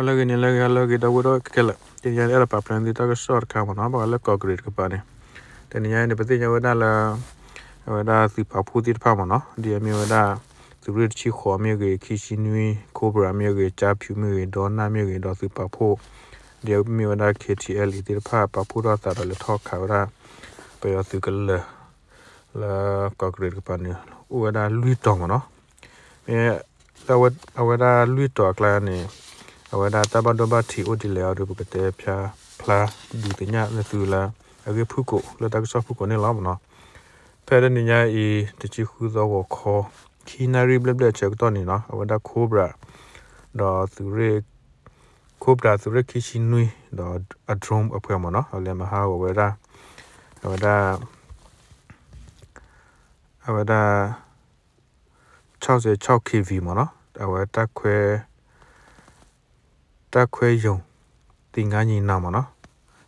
అలాగే నీళ్ళకి అలాగే ఇట కూడా కెళ్ళ దీని ఎలా పప్పులు తీటాక షోర్ కామన్నా బాగా కాకురేట్ పని దీని ఏం ప్రతి ఎవరినా ఎవరినా పప్పు తీర్పామన్నా దీని ఎవరినా subrit chi kho mi ge ki chi nui cobra mi ge cha phu mi ge don na mi ge do su pa pho de mi wa da ktl i dir pha pa phu ra ta da le thok kha ra pe ya su kal la la ka gre ge pa ni u wa da lui tong no e la wa wa da lui to kla ni အဝဒတာဘဒဘတီအိုဒီလေအရူပတေဖြာဖလာဒူတညာလသူလာအကေဖုကိုလတကဆဖုကိုနေလာမနာဖဲဒနီညာဤတချီခူသောကိုခေါ်ခီနာရီဘလဘလချက်တော့နေနော်အဝဒခိုဘရာဒေါ်သူရေခိုဘရာသူရေခီရှိနွီဒေါ်အဒရုံးအဖွဲမနော်အလဲမဟာဝဝဒအဝဒအဝဒ66 kV မနော်အဝဒခွဲတက်ခွဲယုံတင်ငါညီနာမနော်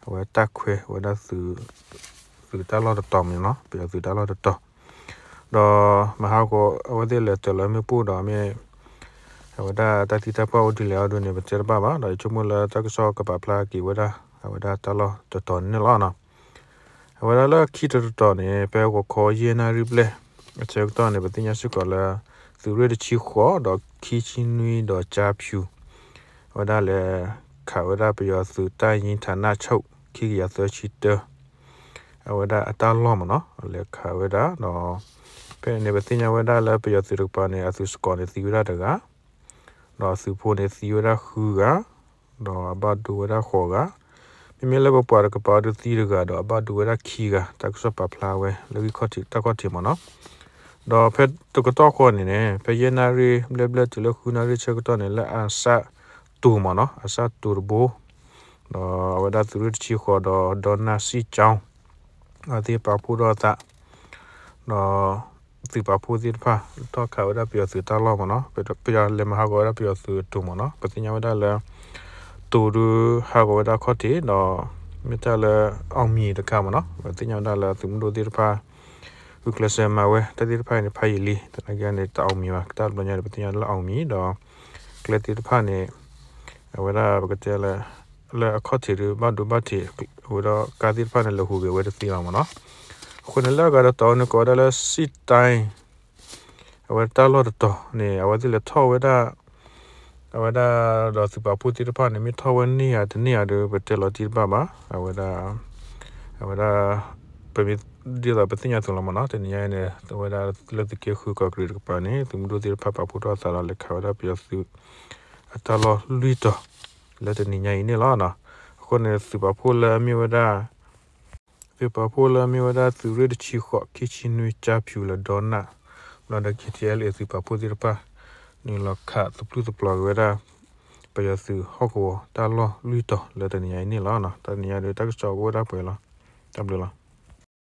ဟိုတက်ခွဲဟိုဒါစုစုတက်လောက်တော့မြင်နော်ပြီးတော့စုတက်လောက်တော့တော့မဟာကိုအဝဒေလက်တလမပူတော့မြေဝဒတာတိတပေါ်ဒီလေအဒုန်ဘချရပါပါဒါချုံမလာတက်ဆောကပပလာကီဝဒဝဒတလတတော်နလနာဝဒလခီတတော်နေပဲကိုခေါ်ရနာရီပလေအချက်တော်နေပတင်ရစုကလာသူရတချီခေါ်တော့ခီချင်းနွေးတော့ချာဖြူဝဒါလေခဝဒါပယောစုတိုင်းရင်ဌာနချုပ်ခိကရဆချီတအဝဒါအတလောမနော်လေခဝဒါနော်ဖေနေပစညာဝဒါလေပယောစုရပနေအစုစကောနေစီဝရတကနော်စုဖို့နေစီဝရခူကနော်အဘဒူဝရခောကမင်းမလည်းပေါ်ကပါဒူတီရကတော့အဘဒူဝရခီကတက်ဆပပလာဝဲလေခတ်တက်ခတ်တီမနော်တော့ဖက်တကတော့ခေါ်နေနေဖက်ရနာရီဘလဘလတလခုနာရီချက်တော့နေလာအဆာตูมเนาะอาซาตูร์โบดอเวลาตุรชิขอดอดอนาซีจาวอาทิปาพูดอตะดอสืปาพูดิพาทอขาวได้เปียวสือตาลอมเนาะเปียวเลมฮากอได้เปียวสือตูมเนาะปฏิญญาได้แล้วตูดูฮากอได้ข้อที่ดอมิตาละอองมีตะคามเนาะปฏิญญาได้แล้วสืมดูดิพาုကလဆမဝဲတတိတဖိုင်ဖိုင်လီတနကန်တောင်းမီပါတတ်ဘညာပတင်ရလောင်းမီတော့ကလတိတဖာနေဝရဘကတဲလာလာအခေါ်တီရမဒူမတီဟိုတော့ကာဒီဖာနလဟူပဲဝဲတီလာမနော်ခုနလာကတော့တောင်းကောဒါလာစစ်တိုင်းအဝတာလောတော့နေအဝတိလထောဝဲတာအဝတာတော့စပါပူတီဖာနေမီထောဝနီယာတနီယာတို့ဘတဲလောတီပါပါအဝတာအဝတာပမီဒီလာပတိညာသလမနာတနီယာနေတဝဲတာလက်တကေခုကကရီကပနေသူမတို့တီဖာပပူတော့ဆာလာလက်ခါဝတာပြစီအတလောလူတော့လက်တနေညိုင်နေလားနော်ခုနေစူပါဖိုလာမီဝဒါစူပါဖိုလာမီဝဒါသူရဒချီခော့ကီချီနွေချဖြူလာဒေါနာမလာဒကီတီအယ်စူပါဖိုဒီရပါနီလခတ်စပလူစပလောဝဒါပယစုဟော့ကောတာလောလူတော့လက်တနေညိုင်နေလားနော်တနေညိုင်တက်ချောဝဒါပွဲလားတမ်လား